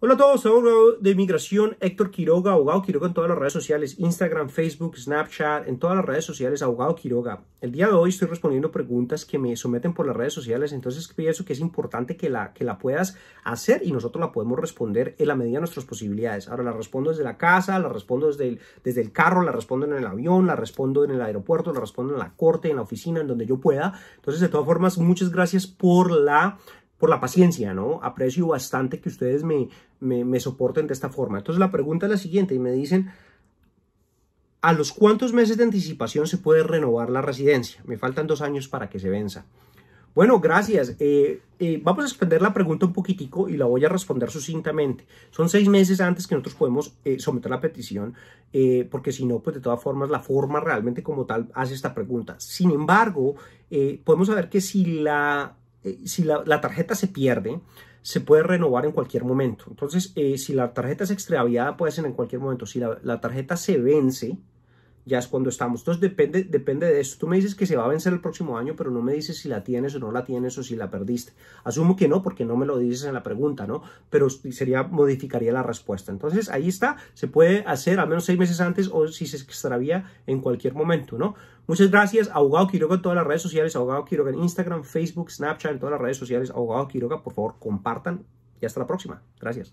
Hola a todos, abogado de inmigración Héctor Quiroga, abogado Quiroga en todas las redes sociales, Instagram, Facebook, Snapchat, en todas las redes sociales, abogado Quiroga. El día de hoy estoy respondiendo preguntas que me someten por las redes sociales, entonces pienso que es importante que la, que la puedas hacer y nosotros la podemos responder en la medida de nuestras posibilidades. Ahora la respondo desde la casa, la respondo desde desde el carro, la respondo en el avión, la respondo en el aeropuerto, la respondo en la corte, en la oficina, en donde yo pueda. Entonces, de todas formas, muchas gracias por la por la paciencia, ¿no? Aprecio bastante que ustedes me, me, soporten de esta forma. Entonces la pregunta es la siguiente y me dicen, ¿a los cuántos meses de anticipación se puede renovar la residencia? Me faltan dos años para que se venza. Bueno, gracias. Eh, eh, vamos a extender la pregunta un poquitico y la voy a responder sucintamente. Son seis meses antes que nosotros podemos eh, someter la petición, porque si no, pues de todas formas, la forma realmente como tal hace esta pregunta. Sin embargo, podemos saber que si la eh, si la, tarjeta se pierde, se puede renovar en cualquier momento. Entonces, eh, si la tarjeta es extraviada, puede ser en cualquier momento. Si la tarjeta se vence, ya es cuando estamos. Entonces depende, depende de eso. Tú me dices que se va a vencer el próximo año, pero no me dices si la tienes o no la tienes o si la perdiste. Asumo que no, porque no me lo dices en la pregunta, ¿no? Pero sería, modificaría la respuesta. Entonces ahí está, se puede hacer al menos seis meses antes o si se extravía en cualquier momento, ¿no? Muchas gracias, Abogado Quiroga en todas las redes sociales, Abogado Quiroga en Instagram, Facebook, Snapchat, en todas las redes sociales, Abogado Quiroga, por favor, compartan y hasta la próxima. Gracias.